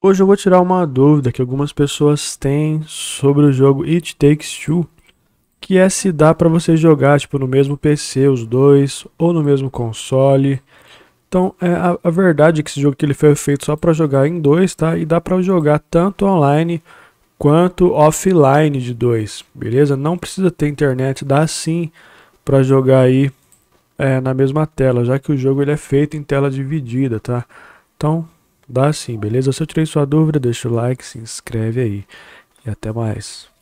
Hoje eu vou tirar uma dúvida que algumas pessoas têm sobre o jogo It Takes Two, que é se dá para você jogar tipo no mesmo PC os dois ou no mesmo console. Então, é, a, a verdade é que esse jogo que ele foi feito só para jogar em dois, tá? E dá para jogar tanto online quanto offline de dois, beleza? Não precisa ter internet, dá sim para jogar aí é, na mesma tela, já que o jogo ele é feito em tela dividida, tá? Então, Dá sim, beleza? Se eu tirei sua dúvida, deixa o like, se inscreve aí. E até mais.